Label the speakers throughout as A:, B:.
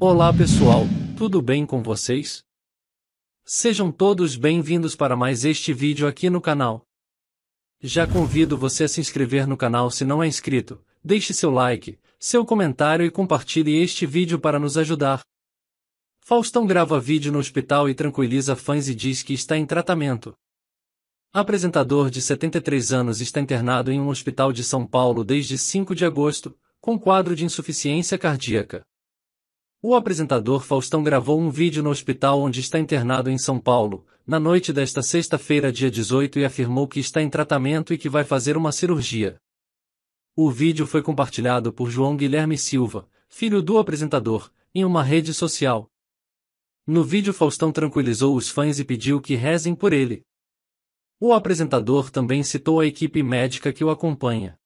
A: Olá pessoal, tudo bem com vocês? Sejam todos bem-vindos para mais este vídeo aqui no canal. Já convido você a se inscrever no canal se não é inscrito, deixe seu like, seu comentário e compartilhe este vídeo para nos ajudar. Faustão grava vídeo no hospital e tranquiliza fãs e diz que está em tratamento. Apresentador de 73 anos está internado em um hospital de São Paulo desde 5 de agosto, com quadro de insuficiência cardíaca. O apresentador Faustão gravou um vídeo no hospital onde está internado em São Paulo, na noite desta sexta-feira, dia 18, e afirmou que está em tratamento e que vai fazer uma cirurgia. O vídeo foi compartilhado por João Guilherme Silva, filho do apresentador, em uma rede social. No vídeo, Faustão tranquilizou os fãs e pediu que rezem por ele. O apresentador também citou a equipe médica que o acompanha.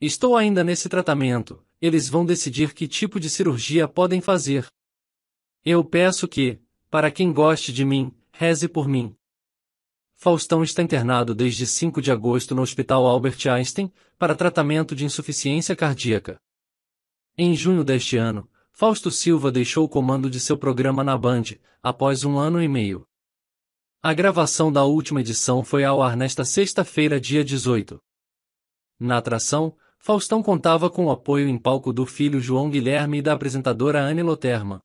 A: Estou ainda nesse tratamento, eles vão decidir que tipo de cirurgia podem fazer. Eu peço que, para quem goste de mim, reze por mim. Faustão está internado desde 5 de agosto no Hospital Albert Einstein para tratamento de insuficiência cardíaca. Em junho deste ano, Fausto Silva deixou o comando de seu programa na Band, após um ano e meio. A gravação da última edição foi ao ar nesta sexta-feira, dia 18. Na atração, Faustão contava com o apoio em palco do filho João Guilherme e da apresentadora Anne Loterma.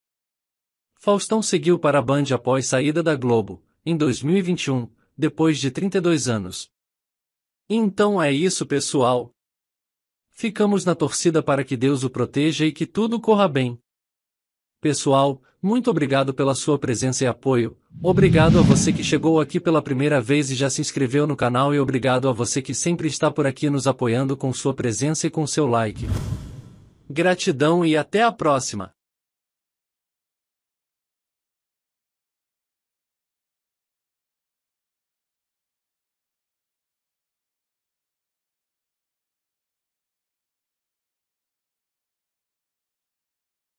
A: Faustão seguiu para a Band após saída da Globo, em 2021, depois de 32 anos. Então é isso, pessoal. Ficamos na torcida para que Deus o proteja e que tudo corra bem. Pessoal, muito obrigado pela sua presença e apoio. Obrigado a você que chegou aqui pela primeira vez e já se inscreveu no canal e obrigado a você que sempre está por aqui nos apoiando com sua presença e com seu like. Gratidão e até a próxima!